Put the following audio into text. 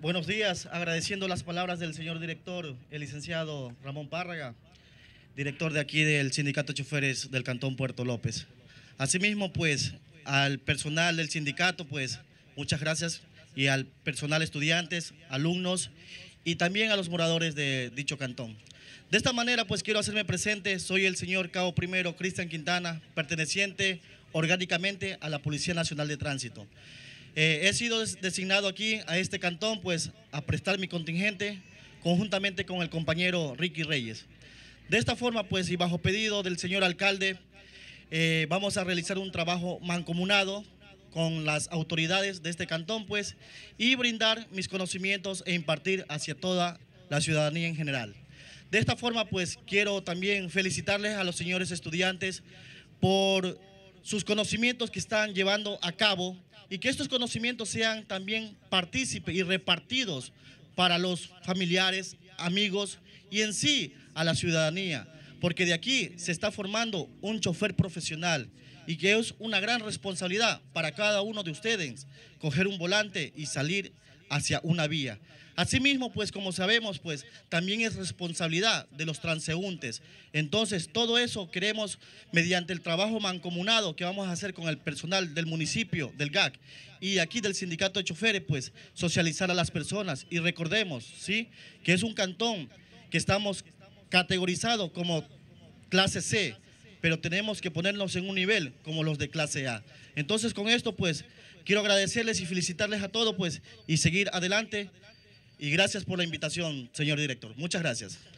Buenos días, agradeciendo las palabras del señor director, el licenciado Ramón Párraga, director de aquí del Sindicato de Choferes del Cantón Puerto López. Asimismo, pues, al personal del sindicato, pues, muchas gracias, y al personal estudiantes, alumnos, y también a los moradores de dicho cantón. De esta manera, pues quiero hacerme presente, soy el señor Cabo Primero Cristian Quintana, perteneciente orgánicamente a la Policía Nacional de Tránsito. Eh, he sido designado aquí a este cantón pues a prestar mi contingente conjuntamente con el compañero Ricky Reyes. De esta forma pues y bajo pedido del señor alcalde eh, vamos a realizar un trabajo mancomunado con las autoridades de este cantón pues y brindar mis conocimientos e impartir hacia toda la ciudadanía en general. De esta forma pues quiero también felicitarles a los señores estudiantes por sus conocimientos que están llevando a cabo y que estos conocimientos sean también partícipes y repartidos para los familiares, amigos y en sí a la ciudadanía, porque de aquí se está formando un chofer profesional y que es una gran responsabilidad para cada uno de ustedes coger un volante y salir hacia una vía. Asimismo, pues como sabemos, pues también es responsabilidad de los transeúntes. Entonces, todo eso queremos mediante el trabajo mancomunado que vamos a hacer con el personal del municipio, del GAC y aquí del sindicato de choferes, pues socializar a las personas. Y recordemos, ¿sí? Que es un cantón que estamos categorizado como clase C, pero tenemos que ponernos en un nivel como los de clase A. Entonces con esto pues quiero agradecerles y felicitarles a todos pues y seguir adelante. Y gracias por la invitación, señor director. Muchas gracias.